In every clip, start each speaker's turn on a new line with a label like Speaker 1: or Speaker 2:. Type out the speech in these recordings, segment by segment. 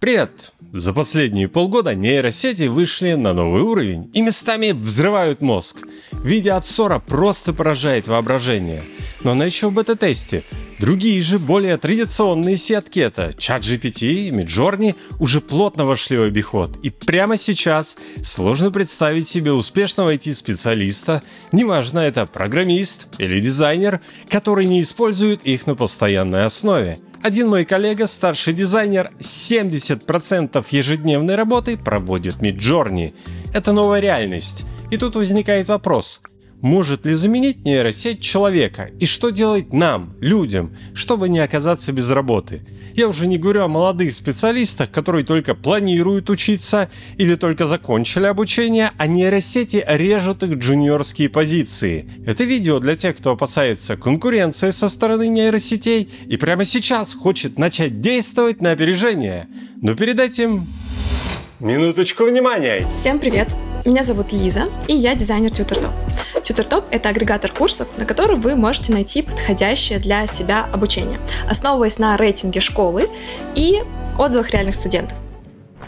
Speaker 1: Привет! За последние полгода нейросети вышли на новый уровень и местами взрывают мозг. Видео от Сора просто поражает воображение. Но на еще в бета-тесте. Другие же, более традиционные сетки, это ChatGPT и Midjourney, уже плотно вошли в обиход. И прямо сейчас сложно представить себе успешного IT-специалиста, неважно это программист или дизайнер, который не использует их на постоянной основе. Один мой коллега, старший дизайнер, 70% ежедневной работы проводит Миджорни. Это новая реальность. И тут возникает вопрос, может ли заменить нейросеть человека? И что делать нам, людям, чтобы не оказаться без работы? Я уже не говорю о молодых специалистах, которые только планируют учиться или только закончили обучение, а нейросети режут их джуниорские позиции. Это видео для тех, кто опасается конкуренции со стороны нейросетей и прямо сейчас хочет начать действовать на опережение. Но перед этим... Минуточку внимания! Всем привет! Меня зовут Лиза, и я дизайнер TutorTalk. TutorTop — это агрегатор курсов, на котором вы можете найти подходящее для себя обучение, основываясь на рейтинге школы и отзывах реальных студентов.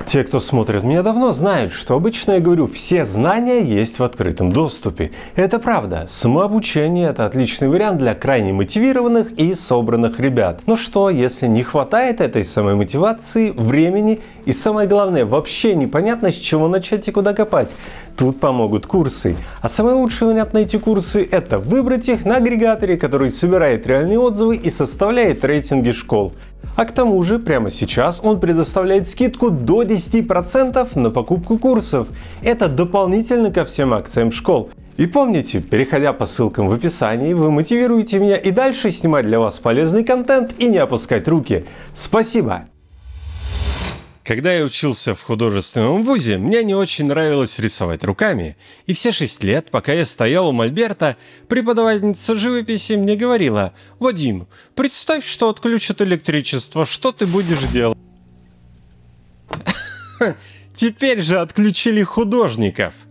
Speaker 1: Те, кто смотрит меня давно, знают, что обычно я говорю, все знания есть в открытом доступе. Это правда, самообучение – это отличный вариант для крайне мотивированных и собранных ребят. Но что, если не хватает этой самой мотивации, времени и самое главное, вообще непонятно, с чего начать и куда копать? Тут помогут курсы. А самый лучший вариант найти курсы – это выбрать их на агрегаторе, который собирает реальные отзывы и составляет рейтинги школ. А к тому же прямо сейчас он предоставляет скидку до 10% на покупку курсов. Это дополнительно ко всем акциям школ. И помните, переходя по ссылкам в описании, вы мотивируете меня и дальше снимать для вас полезный контент и не опускать руки. Спасибо! Когда я учился в художественном вузе, мне не очень нравилось рисовать руками, и все шесть лет, пока я стоял у Мольберта, преподавательница живописи мне говорила, «Вадим, представь, что отключат электричество, что ты будешь делать?» Теперь же отключили художников –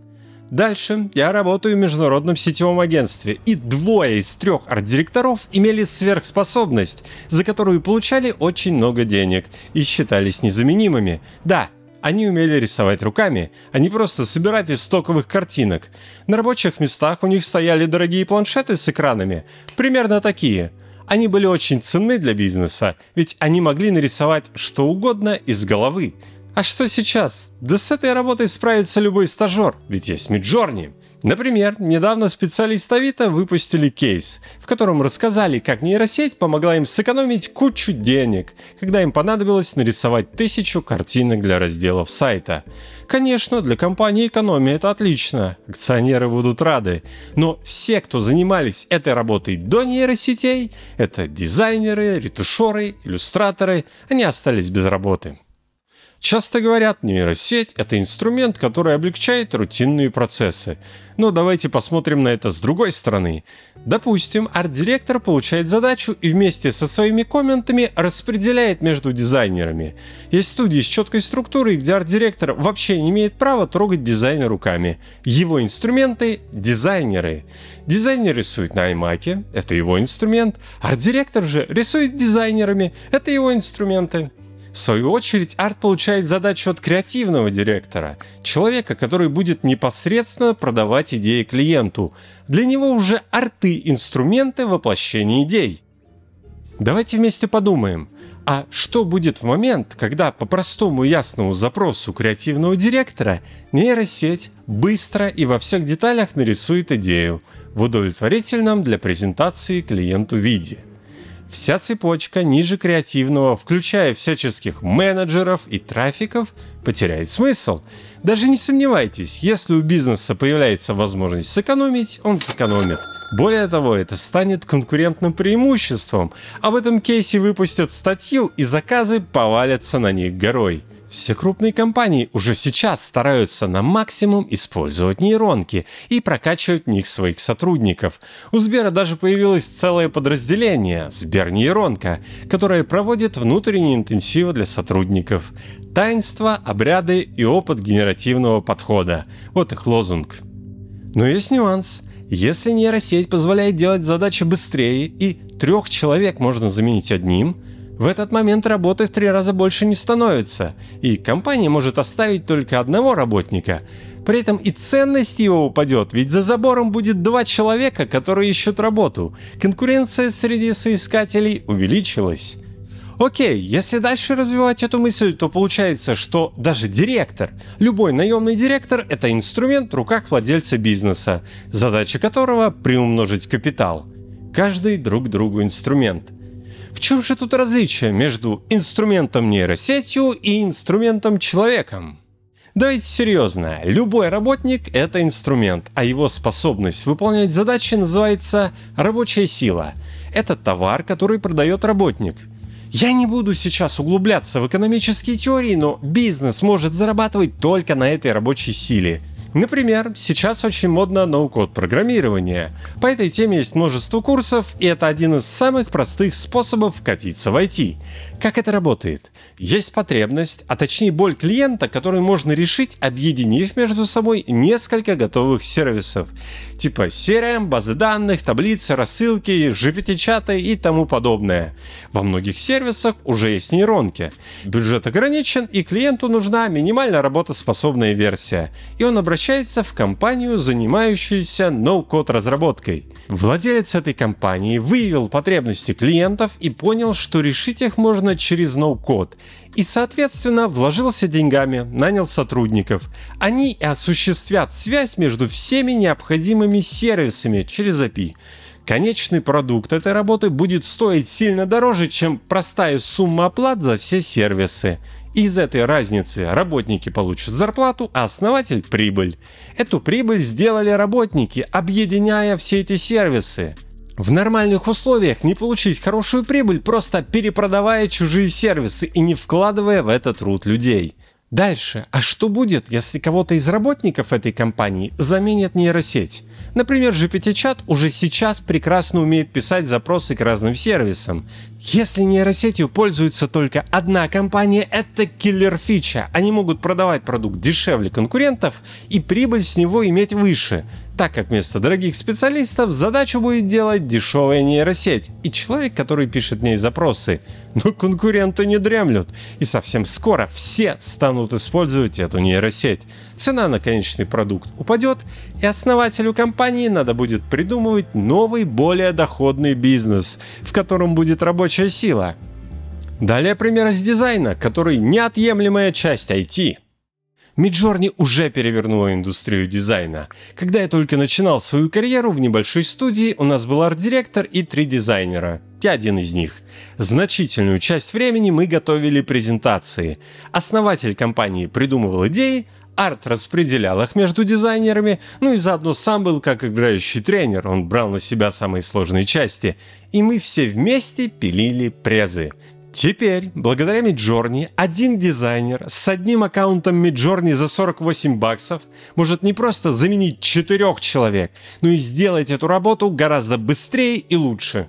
Speaker 1: Дальше я работаю в международном сетевом агентстве, и двое из трех арт-директоров имели сверхспособность, за которую получали очень много денег и считались незаменимыми. Да, они умели рисовать руками, а не просто собирать из стоковых картинок. На рабочих местах у них стояли дорогие планшеты с экранами, примерно такие. Они были очень ценны для бизнеса, ведь они могли нарисовать что угодно из головы, а что сейчас? Да с этой работой справится любой стажер, ведь есть Миджорни. Например, недавно специалисты Авито выпустили кейс, в котором рассказали, как нейросеть помогла им сэкономить кучу денег, когда им понадобилось нарисовать тысячу картинок для разделов сайта. Конечно, для компании экономия это отлично, акционеры будут рады, но все, кто занимались этой работой до нейросетей, это дизайнеры, ретушеры, иллюстраторы, они остались без работы. Часто говорят, нейросеть – это инструмент, который облегчает рутинные процессы. Но давайте посмотрим на это с другой стороны. Допустим, арт-директор получает задачу и вместе со своими комментами распределяет между дизайнерами. Есть студии с четкой структурой, где арт-директор вообще не имеет права трогать дизайна руками. Его инструменты – дизайнеры. Дизайнер рисует на iMac, это его инструмент. Арт-директор же рисует дизайнерами, это его инструменты. В свою очередь, арт получает задачу от креативного директора, человека, который будет непосредственно продавать идеи клиенту. Для него уже арты – инструменты воплощения идей. Давайте вместе подумаем, а что будет в момент, когда по простому ясному запросу креативного директора нейросеть быстро и во всех деталях нарисует идею в удовлетворительном для презентации клиенту виде? Вся цепочка ниже креативного, включая всяческих менеджеров и трафиков, потеряет смысл. Даже не сомневайтесь, если у бизнеса появляется возможность сэкономить, он сэкономит. Более того, это станет конкурентным преимуществом. Об этом кейсе выпустят статью и заказы повалятся на них горой. Все крупные компании уже сейчас стараются на максимум использовать нейронки и прокачивать в них своих сотрудников. У Сбера даже появилось целое подразделение «Сбернейронка», которое проводит внутренние интенсивы для сотрудников. Таинство, обряды и опыт генеративного подхода. Вот их лозунг. Но есть нюанс. Если нейросеть позволяет делать задачи быстрее и трех человек можно заменить одним – в этот момент работы в три раза больше не становится, и компания может оставить только одного работника. При этом и ценность его упадет, ведь за забором будет два человека, которые ищут работу. Конкуренция среди соискателей увеличилась. Окей, если дальше развивать эту мысль, то получается, что даже директор, любой наемный директор – это инструмент в руках владельца бизнеса, задача которого – приумножить капитал. Каждый друг другу инструмент – в чем же тут различие между инструментом нейросетью и инструментом человеком? Давайте серьезно, любой работник – это инструмент, а его способность выполнять задачи называется рабочая сила. Это товар, который продает работник. Я не буду сейчас углубляться в экономические теории, но бизнес может зарабатывать только на этой рабочей силе – Например, сейчас очень модно ноу-код программирование. По этой теме есть множество курсов, и это один из самых простых способов вкатиться в IT. Как это работает? Есть потребность, а точнее боль клиента, которую можно решить, объединив между собой несколько готовых сервисов. Типа CRM, базы данных, таблицы, рассылки, GPT-чаты и тому подобное. Во многих сервисах уже есть нейронки. Бюджет ограничен, и клиенту нужна минимально работоспособная версия. И он обращается возвращается в компанию, занимающуюся ноу-код разработкой. Владелец этой компании выявил потребности клиентов и понял, что решить их можно через ноу-код. И, соответственно, вложился деньгами, нанял сотрудников. Они и осуществят связь между всеми необходимыми сервисами через API. Конечный продукт этой работы будет стоить сильно дороже, чем простая сумма оплат за все сервисы. Из этой разницы работники получат зарплату, а основатель – прибыль. Эту прибыль сделали работники, объединяя все эти сервисы. В нормальных условиях не получить хорошую прибыль, просто перепродавая чужие сервисы и не вкладывая в это труд людей. Дальше, а что будет, если кого-то из работников этой компании заменят нейросеть? Например, GPT-чат уже сейчас прекрасно умеет писать запросы к разным сервисам. Если нейросетью пользуется только одна компания, это киллер фича. Они могут продавать продукт дешевле конкурентов и прибыль с него иметь выше так как вместо дорогих специалистов задачу будет делать дешевая нейросеть и человек, который пишет в ней запросы. Но конкуренты не дремлют, и совсем скоро все станут использовать эту нейросеть. Цена на конечный продукт упадет, и основателю компании надо будет придумывать новый, более доходный бизнес, в котором будет рабочая сила. Далее пример из дизайна, который неотъемлемая часть IT. Миджорни уже перевернула индустрию дизайна. Когда я только начинал свою карьеру в небольшой студии, у нас был арт-директор и три дизайнера. Я один из них. Значительную часть времени мы готовили презентации. Основатель компании придумывал идеи, Арт распределял их между дизайнерами, ну и заодно сам был как играющий тренер, он брал на себя самые сложные части. И мы все вместе пилили презы. Теперь, благодаря Миджорни, один дизайнер с одним аккаунтом Миджорни за 48 баксов может не просто заменить четырех человек, но и сделать эту работу гораздо быстрее и лучше.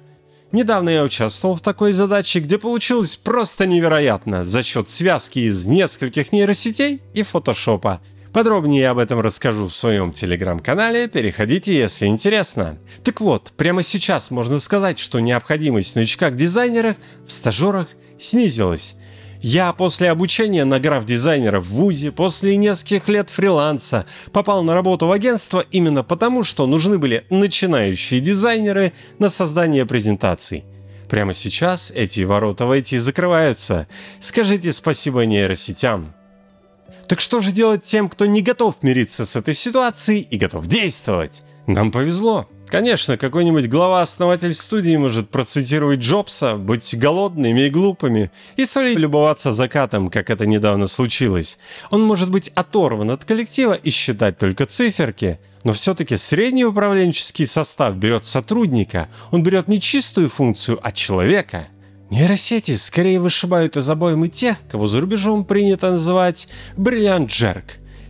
Speaker 1: Недавно я участвовал в такой задаче, где получилось просто невероятно за счет связки из нескольких нейросетей и фотошопа – Подробнее я об этом расскажу в своем телеграм-канале, переходите, если интересно. Так вот, прямо сейчас можно сказать, что необходимость в новичках-дизайнерах, в стажерах снизилась. Я после обучения на граф-дизайнера в ВУЗе, после нескольких лет фриланса, попал на работу в агентство именно потому, что нужны были начинающие дизайнеры на создание презентаций. Прямо сейчас эти ворота войти закрываются. Скажите спасибо нейросетям. Так что же делать тем, кто не готов мириться с этой ситуацией и готов действовать? Нам повезло. Конечно, какой-нибудь глава-основатель студии может процитировать Джобса, быть голодными и глупыми, и солить любоваться закатом, как это недавно случилось. Он может быть оторван от коллектива и считать только циферки. Но все-таки средний управленческий состав берет сотрудника, он берет не чистую функцию, а человека – Нейросети скорее вышибают из обоим и тех, кого за рубежом принято называть «бриллиант-джерк».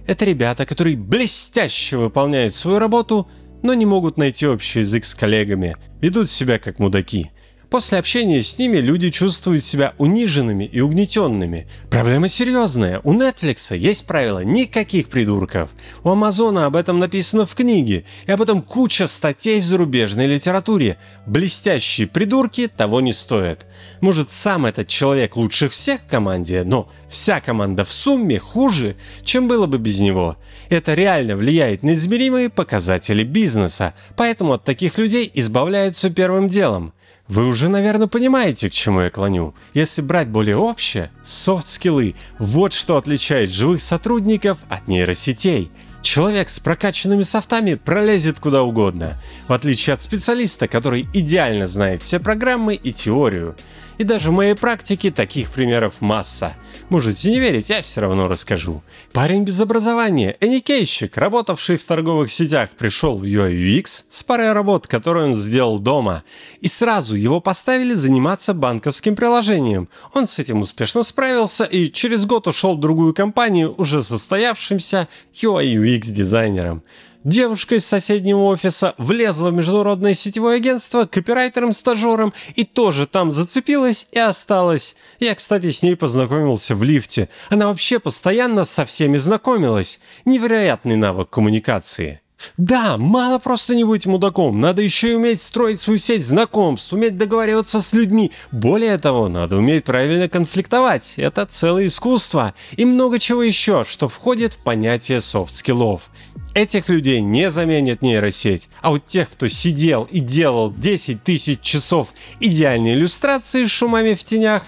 Speaker 1: Это ребята, которые блестяще выполняют свою работу, но не могут найти общий язык с коллегами, ведут себя как мудаки – После общения с ними люди чувствуют себя униженными и угнетенными. Проблема серьезная. У Netflix есть правило никаких придурков. У Амазона об этом написано в книге, и об этом куча статей в зарубежной литературе. Блестящие придурки того не стоят. Может, сам этот человек лучше всех в команде, но вся команда в сумме хуже, чем было бы без него. Это реально влияет на измеримые показатели бизнеса, поэтому от таких людей избавляются первым делом. Вы уже, наверное, понимаете, к чему я клоню. Если брать более общее, софт-скиллы – вот что отличает живых сотрудников от нейросетей. Человек с прокачанными софтами пролезет куда угодно, в отличие от специалиста, который идеально знает все программы и теорию. И даже в моей практике таких примеров масса. Можете не верить, я все равно расскажу. Парень без образования, эникейщик, работавший в торговых сетях, пришел в UI UX с парой работ, которые он сделал дома. И сразу его поставили заниматься банковским приложением. Он с этим успешно справился и через год ушел в другую компанию уже состоявшимся UI UX дизайнером. Девушка из соседнего офиса влезла в международное сетевое агентство копирайтером-стажером и тоже там зацепилась и осталась. Я, кстати, с ней познакомился в лифте. Она вообще постоянно со всеми знакомилась. Невероятный навык коммуникации. Да, мало просто не быть мудаком, надо еще и уметь строить свою сеть знакомств, уметь договариваться с людьми. Более того, надо уметь правильно конфликтовать, это целое искусство. И много чего еще, что входит в понятие софт-скиллов. Этих людей не заменит нейросеть, а вот тех, кто сидел и делал 10 тысяч часов идеальной иллюстрации с шумами в тенях,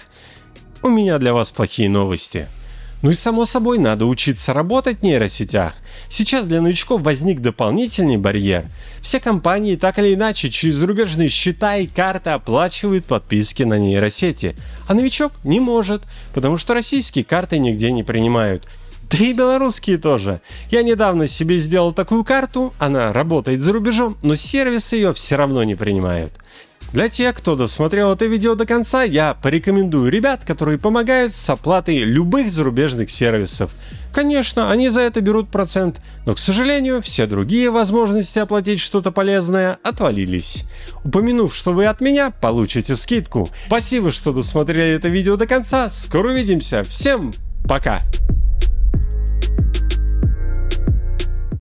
Speaker 1: у меня для вас плохие новости. Ну и само собой надо учиться работать в нейросетях. Сейчас для новичков возник дополнительный барьер. Все компании так или иначе через зарубежные счета и карты оплачивают подписки на нейросети, а новичок не может, потому что российские карты нигде не принимают. Да и белорусские тоже. Я недавно себе сделал такую карту, она работает за рубежом, но сервис ее все равно не принимают. Для тех, кто досмотрел это видео до конца, я порекомендую ребят, которые помогают с оплатой любых зарубежных сервисов. Конечно, они за это берут процент, но, к сожалению, все другие возможности оплатить что-то полезное отвалились. Упомянув, что вы от меня получите скидку. Спасибо, что досмотрели это видео до конца, скоро увидимся, всем пока!